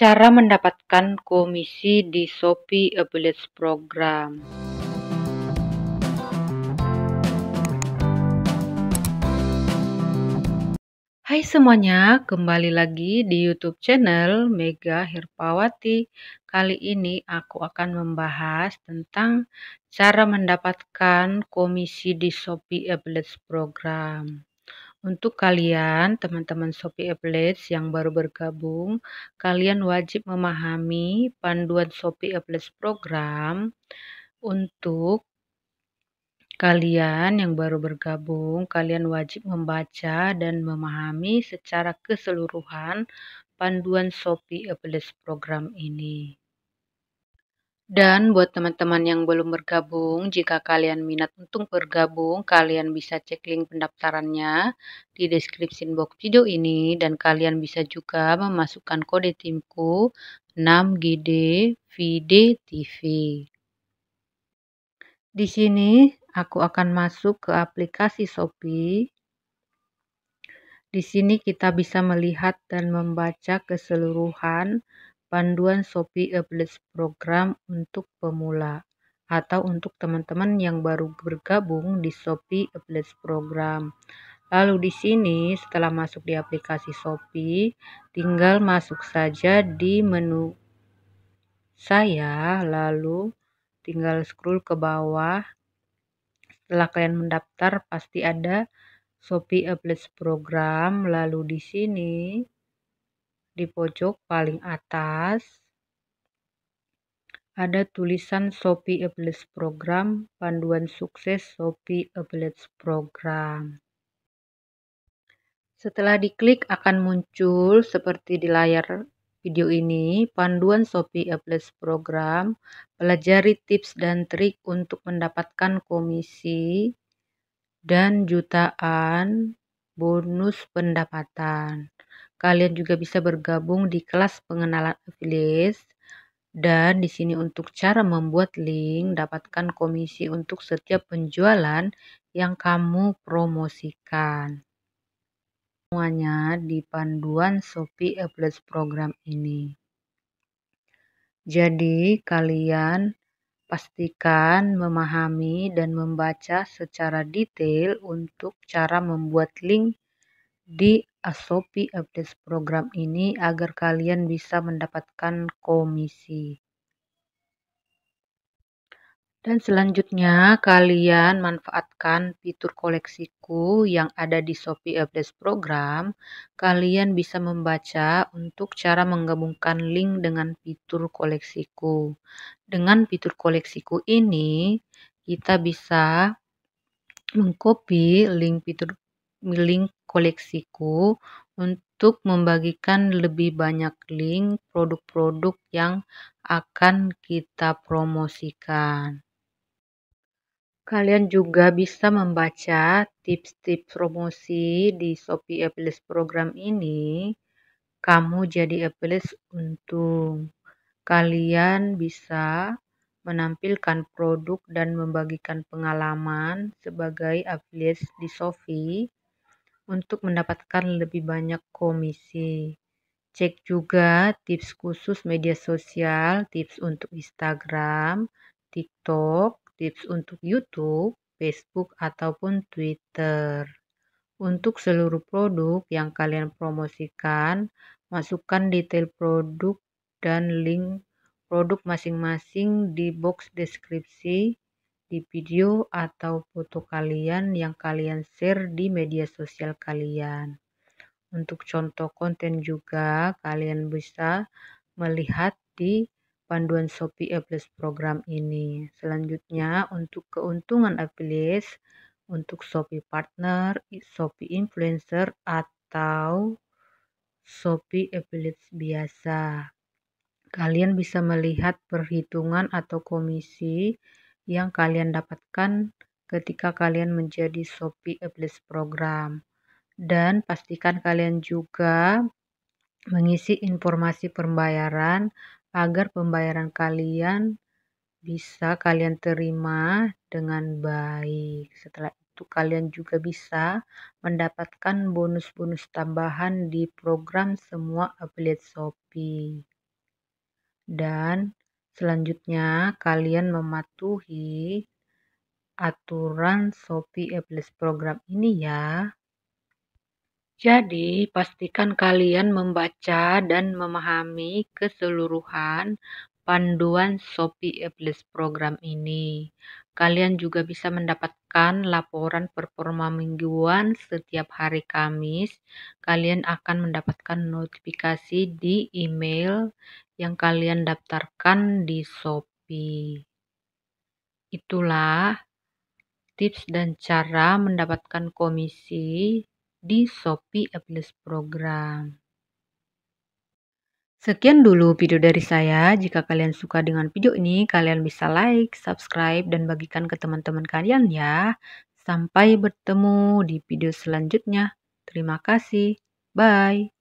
Cara mendapatkan komisi di Shopee Affiliate Program. Hai semuanya, kembali lagi di YouTube channel Mega Herpawati. Kali ini aku akan membahas tentang cara mendapatkan komisi di Shopee Affiliate Program. Untuk kalian, teman-teman Shopee Applets yang baru bergabung, kalian wajib memahami panduan Shopee Applets program untuk Kalian yang baru bergabung, kalian wajib membaca dan memahami secara keseluruhan panduan Shopee Affiliates program ini. Dan buat teman-teman yang belum bergabung, jika kalian minat untuk bergabung, kalian bisa cek link pendaftarannya di deskripsi box video ini dan kalian bisa juga memasukkan kode timku 6GD Di sini aku akan masuk ke aplikasi Shopee. Di sini kita bisa melihat dan membaca keseluruhan panduan Shopee Affiliate Program untuk pemula atau untuk teman-teman yang baru bergabung di Shopee Affiliate Program. Lalu di sini setelah masuk di aplikasi Shopee, tinggal masuk saja di menu saya, lalu tinggal scroll ke bawah. Setelah kalian mendaftar pasti ada Shopee Affiliate Program, lalu di sini di pojok paling atas ada tulisan Shopee Affiliate Program, panduan sukses Shopee Affiliate Program. Setelah diklik akan muncul seperti di layar video ini, panduan Shopee Affiliate Program, pelajari tips dan trik untuk mendapatkan komisi dan jutaan bonus pendapatan. Kalian juga bisa bergabung di kelas pengenalan affiliate dan di sini untuk cara membuat link, dapatkan komisi untuk setiap penjualan yang kamu promosikan. Semuanya di panduan Shopee Affiliate Program ini. Jadi, kalian pastikan memahami dan membaca secara detail untuk cara membuat link di Asopi Updates program ini agar kalian bisa mendapatkan komisi. Dan selanjutnya kalian manfaatkan fitur koleksiku yang ada di Shopee Updates program. Kalian bisa membaca untuk cara menggabungkan link dengan fitur koleksiku. Dengan fitur koleksiku ini kita bisa mengcopy link fitur link koleksiku untuk membagikan lebih banyak link produk-produk yang akan kita promosikan. Kalian juga bisa membaca tips-tips promosi di Shopee Affiliate Program ini. Kamu jadi affiliate untung. Kalian bisa menampilkan produk dan membagikan pengalaman sebagai affiliate di Shopee untuk mendapatkan lebih banyak komisi. Cek juga tips khusus media sosial, tips untuk Instagram, TikTok, tips untuk YouTube, Facebook, ataupun Twitter. Untuk seluruh produk yang kalian promosikan, masukkan detail produk dan link produk masing-masing di box deskripsi di video atau foto kalian yang kalian share di media sosial kalian. Untuk contoh konten juga kalian bisa melihat di panduan Shopee Affiliate program ini. Selanjutnya untuk keuntungan affiliate untuk Shopee partner, Shopee influencer atau Shopee affiliate biasa. Kalian bisa melihat perhitungan atau komisi yang kalian dapatkan ketika kalian menjadi Shopee Affiliate Program. Dan pastikan kalian juga mengisi informasi pembayaran agar pembayaran kalian bisa kalian terima dengan baik. Setelah itu kalian juga bisa mendapatkan bonus-bonus tambahan di program semua affiliate Shopee. Dan Selanjutnya, kalian mematuhi aturan Shopee Apples program ini ya. Jadi, pastikan kalian membaca dan memahami keseluruhan panduan Shopee Apples program ini. Kalian juga bisa mendapatkan laporan performa mingguan setiap hari Kamis. Kalian akan mendapatkan notifikasi di email yang kalian daftarkan di Shopee. Itulah tips dan cara mendapatkan komisi di Shopee Apples Program. Sekian dulu video dari saya. Jika kalian suka dengan video ini, kalian bisa like, subscribe, dan bagikan ke teman-teman kalian ya. Sampai bertemu di video selanjutnya. Terima kasih. Bye.